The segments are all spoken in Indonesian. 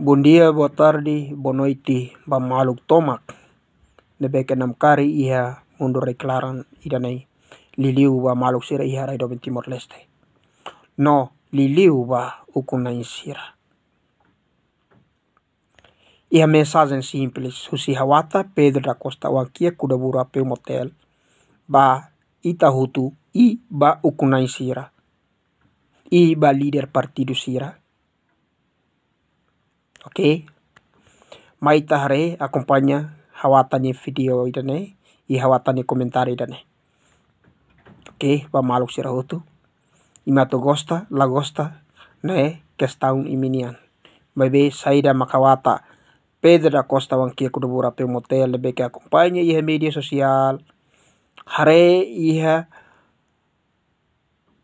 Bunda día, boa tarde, bonoiti, bamaluk tomak. Nebeke nam kari iha mundur reklaran idanai. Liliu ba maluk sira iha rai doben Timor Leste. No, liliu ba ukunain sira. Iha mensajen simples. Husi hawata Pedro da Costa kuda kudabura pe motel. Ba ita hutu i ba ukunain sira. I ba lider partidu sira ok maita hare acompaña hawatani video idane ih hawatani komentar idane ok ba maluk sira hotu ima to gosta la gosta ne kestaun iminian bebe saida makawata Pedro wan Costa Wankia Kudubura pe motel lebe ke akompanya i media sosial, hare iha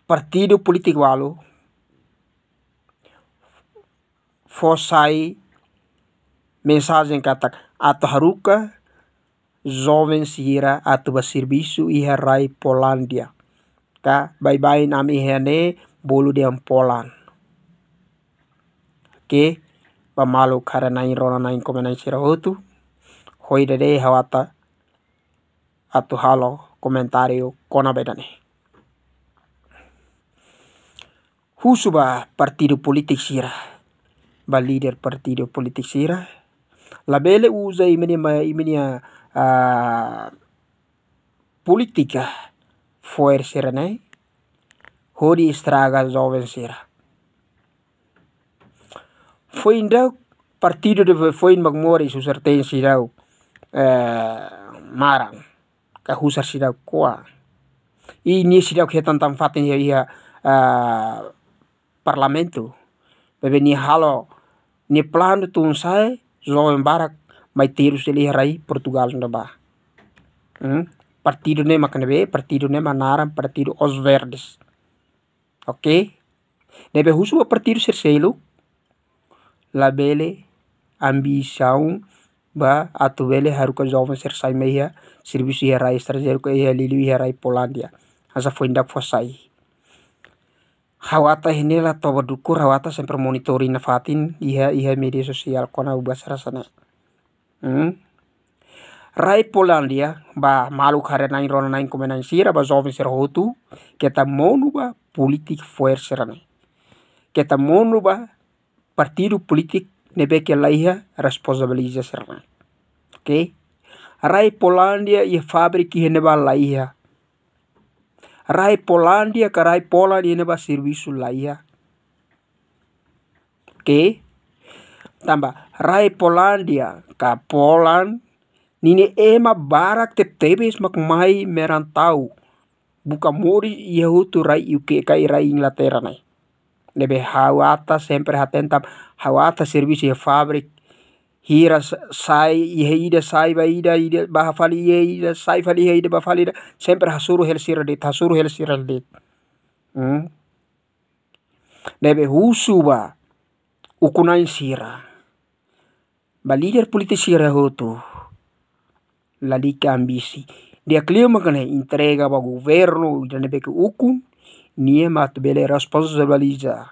partido politik walu Fosai, mensagem katak atau haruka jovens atau ato bisu iha rai Polandia. Ka bye-bye nam hene ne bolu diam Poland. Ke pamalu karena nai rona nai kome nai sira hotu. Hoi dede hawata atau halo komentario kona bedane. Husuba partido politik sirah ba leader partido politik sira bele uza imini ma imini uh, ah, politika foer sira nai hodi straga zoven sira foi dau partido de foin magmori e susertain sirau uh, eh, marang kahusar sirau kuang ini ke kita tentang fatin ya ia uh, ah, parlamento bebe halo ny plano sae zao ambaraky maitero sy le rai portugal ba hmm? partido ne be, partido ne manaram partido os verdes ok nebe husu partido la bele ambição ba atu bele haruka ser sersai meia serviço ia rai estrangeiro ko ia lili ia rai polandia asa foi ndak fosai hawata inilah toba dukur hawata semper monitorin nafatin iha iha media sosial kona ubah rasana hmm? rai polandia ba malu kare nain rona nain kome nain sira ba zovin sira hotu keta monu ba politik fuer sira keta monu ba partidu politik nebe ke laiha responsabiliza sira nain oke okay? rai polandia iha fabrik iha neba laiha Rai Polandia ka rai polandia ne ba servisu laia. Oke. tamba Tambah rai Polandia ka Poland nini ema barak tep tebes mak mai merantau. Buka mori Yahutu rai UK kai rai Inglaterra nai. Lebe hawata sempre hatentam hawata servisu ya fabrik hira yehida saiba baida ida bahafali yehida fali yehida da sempre hasuru de hasuru de hmm? nebe husuba ukunain sira ba lider politisira hotu la lika ambisi dia clima makane entrega ba governo ida nebe ke ukun nie mat bele responsabiliza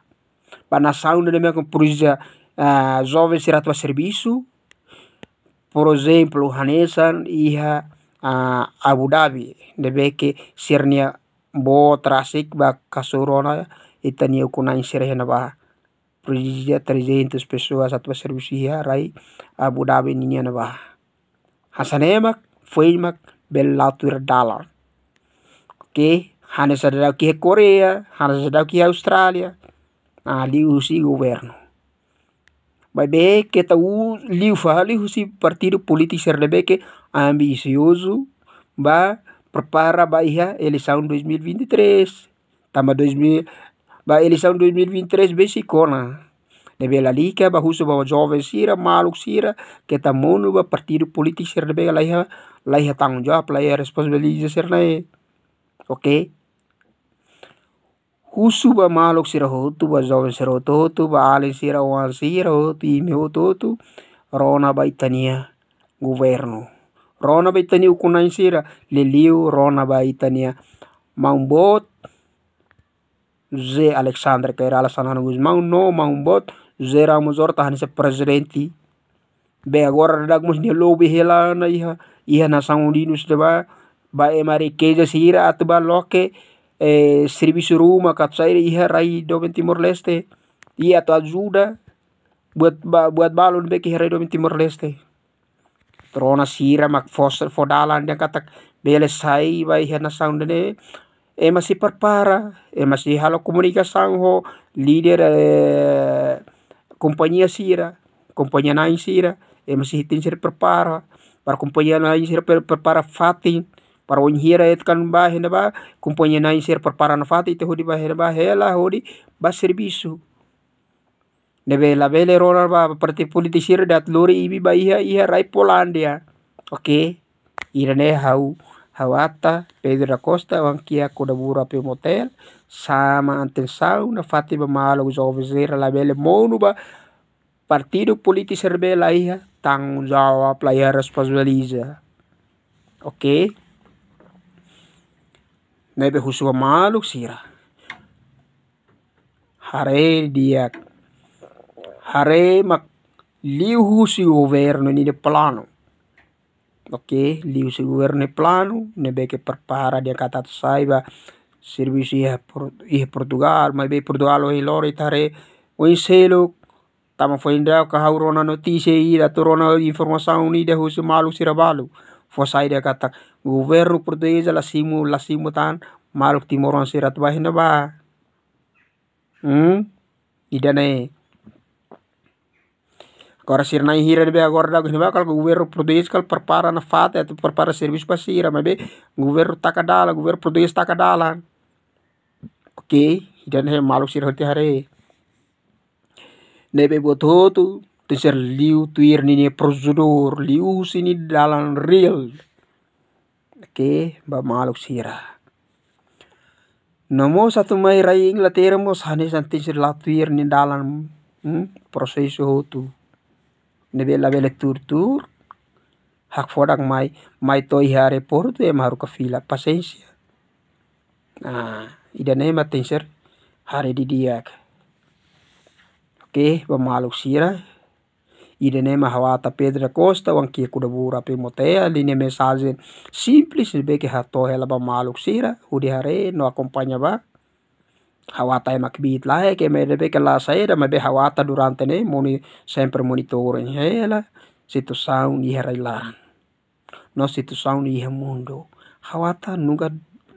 ba nasaunda nebe ke purija uh, jovens direto a serviço, por exemplo, Hanesan ia uh, ah, Abu Dhabi, debe que boa trásic trasik ba kasurona itania kuna inserhe na ba prejudicia 300 pessoas a tua serviço iha rai Abu Dhabi ninia na ba hasanemak bela belatur dollar ok Hanesadau que é Coreia, Hanesadau daqui é Austrália, ali o governo mas bem, que o liu fahali husi partido político ser que ambicioso ba prepara ba iha eleição 2023 tama 2000 ba eleição 2023 besikona nebe lalika ba husu ba jovem sira maluk sira que tá mono ba partido político ser sernebeke laiha laiha tanggung jawab laiha responsabilidade sernai oke okay? ba malok sira hotu ba zaw sira hotu ba ali sira wan sira hotu ime hotu rona ba itania governo rona ba itania ukunan sira leliu rona ba itania maumbot ze Alexander Kaira Alassane Guzmão no maumbot ze Ramos Horta hanisa presidenti be agora dagmus ni lobi helana iha iha nação unidos de ba ba emare keja sira atba loke eh, rumah Katsai iha rai domen timur Leste iya atau ajuda buat buat balon beki rai domen Leste trona sira mak foster fodalan yang katak bele sai bai hena sound ne e eh, masih perpara e masih halo komunikasi ho leader eh, kompanyia sira kompanyia nain sira e masih hitin sira perpara para kompanyia nain sira perpara fatin par woni hira et kan ba hena ba kumponya nai ser par paran fati te hodi ba hena ba hela hodi ba servisu nebe la bele rorar ba parti politisir dat lori ibi ba iha iha rai polandia oke irane hau Hawata, Pedro Costa Wankia bura pe motel, sama antel sau na fati ba malo zovizera la bele monu ba partido político serbela iha tang jawab layar responsabiliza. Oke naibe husuwa maluk sira hare diak hare mak liu si governo ni de plano oke liu si governo ni plano nebe ke perpara dia kata saiba servisi ya i Portugal mai be Portugal o lori tare o selo tama fo inda ka haurona noticia ira torona ni de husu malu sirabalu fo sai dia kata gobernu ya simu lasimu lasimu tan maluk timoron sirat bahina ba hmm idane ya Kora sir nai hira be agora da hina ba kal governo português kal perpara na fata atau perpara servis pa sira mabe governo takadala governo português takadala oke ida ya he maluk sir hote hare nebe bototu tu ser liu tuir nini prosedur liu sini dalan real ke ba maluk sira namo satu mai raing la termo sane santi sir latuir ni dalan hmm, proses hotu ne bela bela tur tur hak fodak mai mai toi hare por tu em haru kafila pasensia nah ne matin sir hari didiak oke ke ba maluk sira irene mahawata pedra costa wan ki kudabura pe motea linea mensagem simples be que hato helaba maluk sira hudihare no acompanhava hawata e makbit la e que me debe que la saera me be hawata durante ne moni sempre monitor en hela situação e herailaran no situ e mundo hawata nuga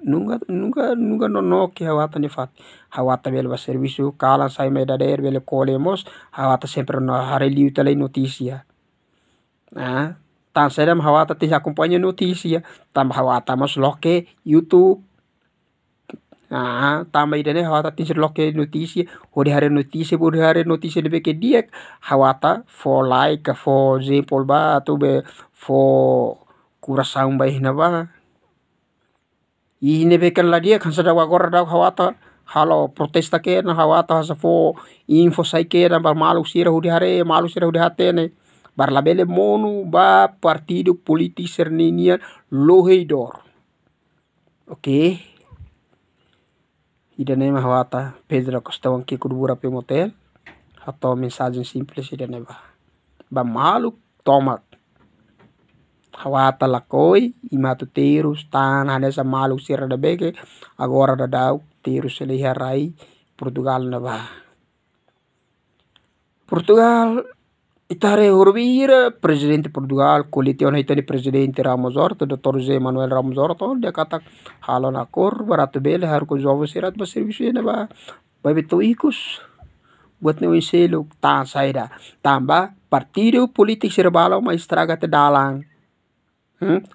nunga nunga nunga no no ke hawata ni fat hawata bel ba servisu kala sai me dader bel kolemos hawata sempre no liu tele notisia. ah tan seram hawata ti acompaña notisia. tam hawata mos loke youtube Ah, tambah ne hawata tin loke noticia, hodi hari noticia, hodi hari noticia lebe ke diek hawata fo like, fo example ba, tu be for kurasang ba ihna ba i hine be dia kan sudah wagora dau hawata halo protesta ke na hawata fo info saya na bar malu sira hudi hare malu sira hudi ne bar labele monu ba partido politik serninian loheidor oke okay. idanema hawata pedra kostawan ke kudubura pe motel atau mensagem simples idaneba ba malu tomat hawata ima imatu tirus tan hane sa malu sira da beke agora da dau tirus liha rai Portugal na ba Portugal itare hurwira presidente Portugal koalition hitani presidente Ramos Orto Dr. José Manuel Ramos Orto dia kata halon akor baratu bele har jovo sirat ba servisu na ba babe ikus buat ni wiseluk tan saida tambah partido politik serbalo ma istraga te dalang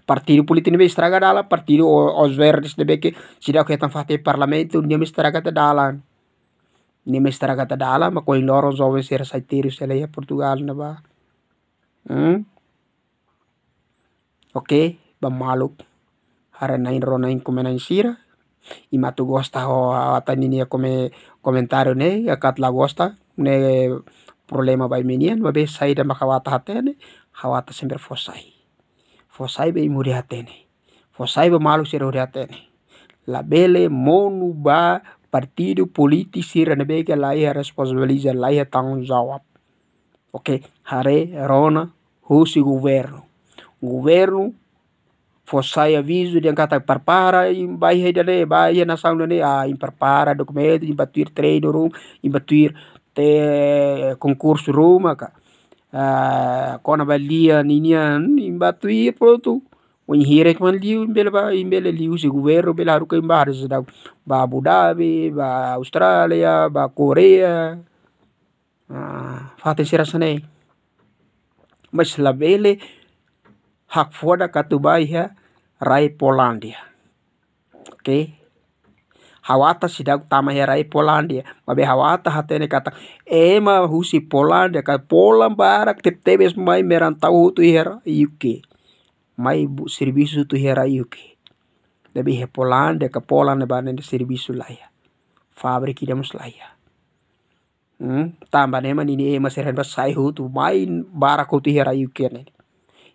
Partido politik be estraga dala, partido os verdes de beque, se dá que estão fazer parlamento, nem estraga te dala. me estraga ta dala, ma com loro zove ser sai sele ya Portugal na ba. Hmm? Ok, ba maluk. Hara nain ro nain come sira. E gosta ho atanini kome comentário ne, kat la gosta, ne eh, problema ba menian ba be saída makawata hatene, hawata sember fosai Fosai be imuri hatene. Fosai be malu sere uri hatene. La bele monu ba partido politisirana beke laia responsabiliza laia tanggung jawab. Oke, hare rona husi guvernu, guvernu fosai aviso de angata parpara im baia dale baia na sauna ne a ah, im parpara dokumen im batuir trade room im batuir te concurso room Ah, kona balia nini yani mbatuie polotu wenye hirek man liu mbele ba imbele liu si guverno mbele haruka si dau ba Abu Dhabi ba Australia ba Korea ah, fatin si rasane mas labele hak foda katubai ya rai Polandia oke okay? hawata sidagu tama herai Polandia babe hawata hatene kata ema husi Polandia ka polam barak tep tebes mai merantau tu hera UK mai bu servisu tu hera UK dabe he Polandia ka ne banen servisu laya fabrik damus laya hmm tamba nema nini ema serhen basai hutu main barak hutu hera UK nene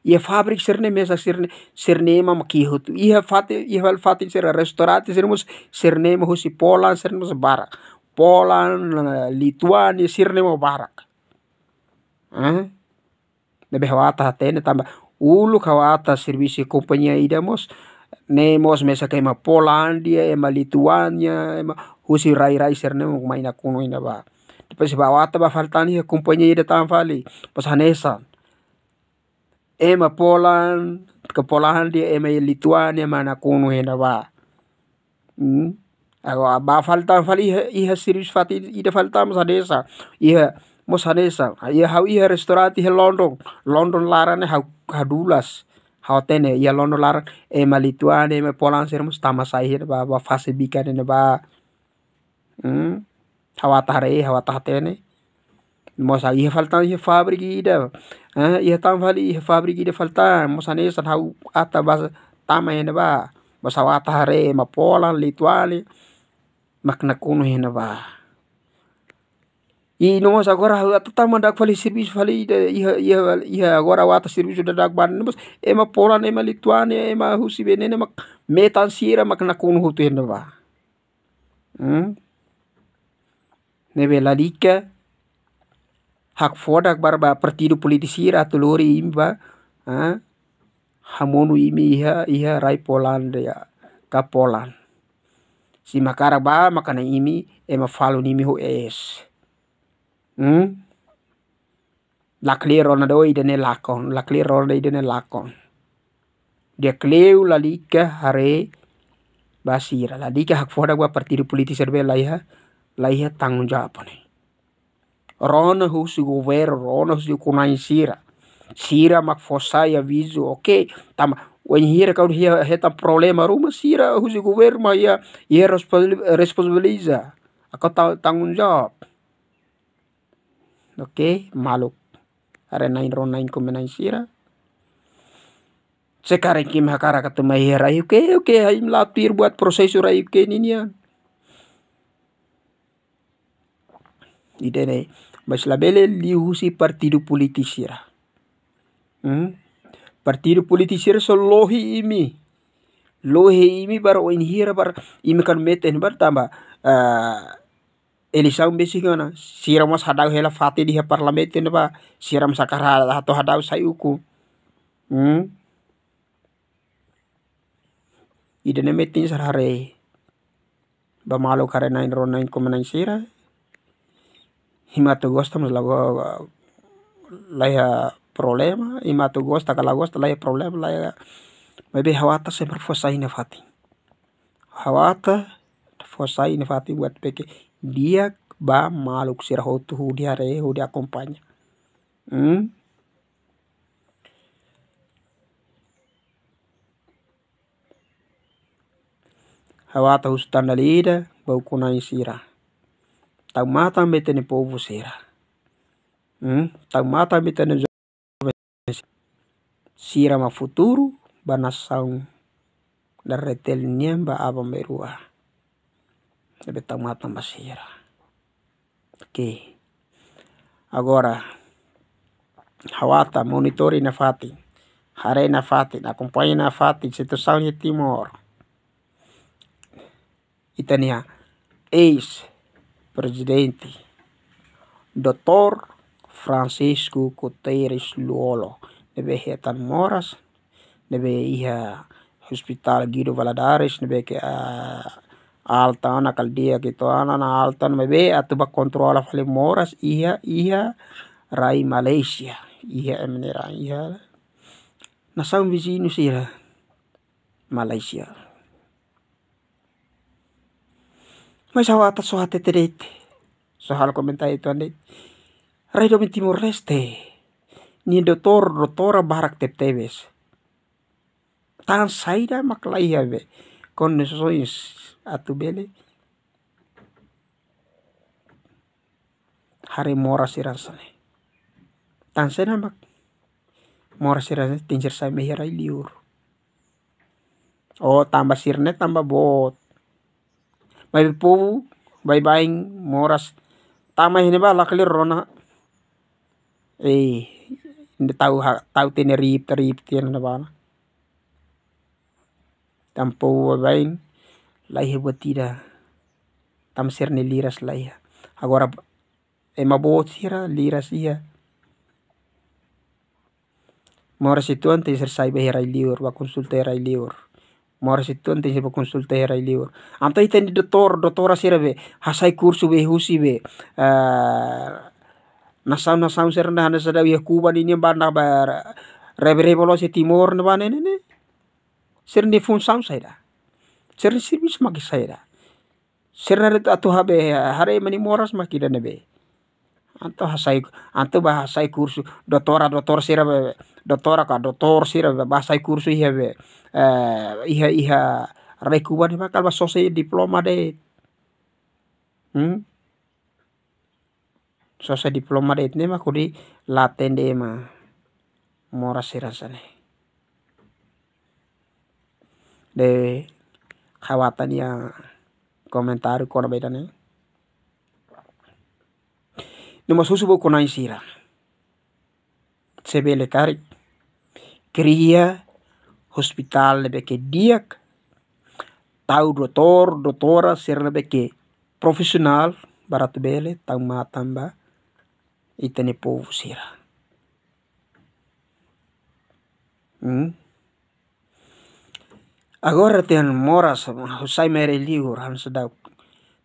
ia fabrik serne mesa serne serne ma maki hutu ia fati ia wal fati serne restorati serne mus serne ma husi polan serne mus barak polan lituani serne ma barak eh? ne be hawata tene tamba ulu kawata servisi kompanya ida mus ne mus mesa kai ma polandia e ma lituania e ma husi rai rai serne ma maina kuno ina ba Pasi bawa ta ba faltani ya kumpanya ida tamfali pasanesan ema eh, Poland ke dia ema eh, Lituania mana kuno henda wa hmm? ago ba falta fal iha iha fati ida falta mo sadesa iha mo desa. iha hau iha restorati he London London larane hau hadulas hau tene iha London laran ema eh, Lituania ema Poland ser mo tama sai henda ba ba fase bikane ne ba hmm? hawa tahtene. E, mosa ihe faltan ihe fabrigida ihe tam fali ihe fabrikida faltan mosane san hau ata bas tama hene ba mosa wata hare ma polan lituani makna kuno hene ba i no mosa gora hau ata tama dak fali sirvis fali ihe iha ihe gora wata sirvis udah dak ban bos ema polan ema lituani ema husi benene mak metan sira makna kunu hutu hene ba Hmm? Nebe lalika hak fodak barba partido politisira tulori imba ha eh? hamonu imi iha iha rai Poland ya ka polan si makara ba makana imi ema falu nimi ho es hmm laklero na do idene lakon laklero na idene lakon dia kleu lalika hare basira lalika hak fodak ba partido politisi be laiha laiha tanggung jawab nih Ron ho sy ouvert rôna ho sy konain-tsira sira mak fosaya avy oke tama oagnihiraka kau hia heta problema ro ma sira hozy gouvernement ia ia responsabiliza aka tagnonjao oke malo ary anainy ro anainy nain menainy sira sekarang kim hakara to mahera io ke io ke hay milato iry buat processus ke ini nih. idene mas labele li husi partidu politisira hmm? partidu politisira so lohi imi lohi imi bar o hira bar imi kan meten bar tamba uh, elisau besi kana siram mas hadau hela fati di parlemen ne ba siram sakara atau hadau sayuku hmm idene meten sarare ba malo kare 909 komenang sira Imatu gosta mas lago laya problema imatu gusta kala gusta laya problema laya maybe hawata sempre fosai nefati hawata fosai nefati buat peke dia ba maluk sira hotu hu dia re hu dia kompanya hmm? hawata hustanda lida bau kunai sirah Tau um mata me tene povo será. Hum? Tau um mata me tene sira ma um futuro banasaung darretel niemba abang berua. Debe tau mata masira. Oke, Agora, hawata, monitori na fatin. Hare na fatin, acompanhe na fatin, Timor. Itania, Ace presidente, Dr. Francisco Coteres Luolo, nebe hetan moras, nebe iha hospital Guido Valadares, nebe ke uh, alta ana kaldia to ana na alta mebe atuba kontrola fale moras iha iha rai Malaysia iha emnera iha nasam visi inusira Malaysia Masawa atas sohate tedete. Sohal komentar itu ane. Rai domen timur leste. Ni doktor tora barak tep tebes. Tangan saida maklaiha be. Kon sois atu bele. Hari mora sirasane. Tangan saida mak. Mora sirasane tinjir saya mehirai liur. Oh tambah sirne tambah bot bai pou bai baing moras tama hine ba lakali rona eh nde tau ha tau tene rip rip tian na ba tam pou bai baing lai he botira tam ser ne liras lai agora e eh, mabotira liras ia moras si tuan te ser sai behera liur, va consulta era liur mora situ nte sebo konsulte hera i liwa amta ite ni dotor dotora sira be hasai kursu be husi be eh, nasau nasau sira nda hana sada wiya kuba ni nyemba nda ba rebe rebo lo timor bane ne ne sira ni fun sam saira sira sirbi smaki saira sira nda atu habe hare mani mora smaki dana be anto hasai anto bahasai kursu dotora dotor sira be dotora ka dotor sira be bahasai kursu iha be eh iha iha rekuban bakal ba sosai diploma de hmm sosai diploma de ne ma kudi laten de ma mora sira sane de khawatan ya komentar kono ne Numa susu bo kona isira Sebe le tarik. Kria hospital le beke diak. Tau doktor, doktora ser le beke profesional barat bele tang tamba itene po sira. Hmm? Agora ten moras husay mere liur han sedau.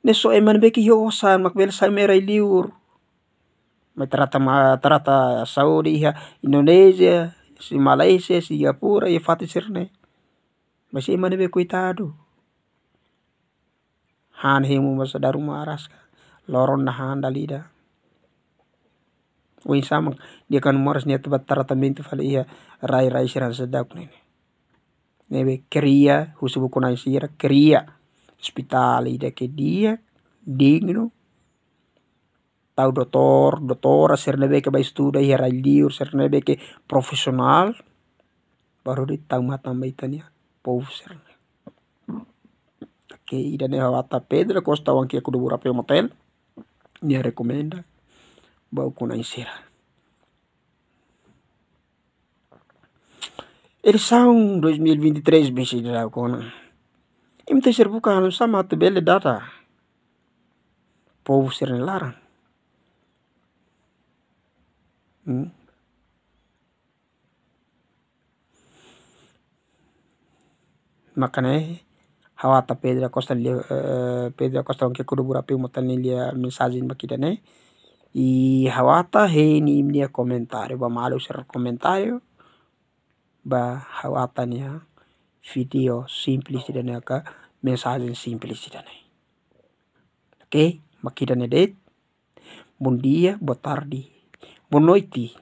Neso eman beki yo mak bel sai mere liur. Metrata metrata Saudi ya Indonesia si Malaysia Singapura ya Fatih sirne masih mana be adu han himu masa daru maras loron na han dalida Woi sama dia kan maras niat tebat tarata mintu fali iya rai rai siran sedak nene. Nebe keria husubu kunai sira keria spitali ida ke dia dingin tau dotor dotor sernebeke beke bai studa yara liur serna beke profesional baru di taw mata maitania pou serna ke ida ne hawata pedra kosta wan ke kudu bura pe motel nia rekomenda bau kuna Eri saung 2023 bisi dirau kona. Imte serbuka hanum sama te bele data. Pau serne larang. Hmm? makane hawa pedra kosta li eh, pedra kosta onke kudu bura pe motan li a mensaje ni makita ne i hawa ta he ni imni a komentario ba malu ser komentario ba hawa ni video simplicity ne ka mensaje simplicity ne ok makita ne det bon dia monoiti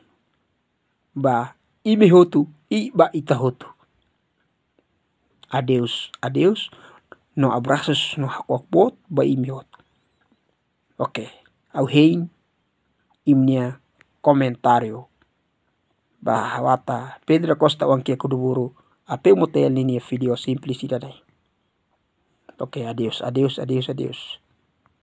ba ime hotu i ba ita hotu. Adeus, adeus, no abraços no hakwakbot ba ime hotu. Oke, okay. au hein imnia komentario bahawata Pedro Costa wangkia kuduburu ape motel nini e video simplicidade. Oke, okay, adeus, adeus, adeus, adeus.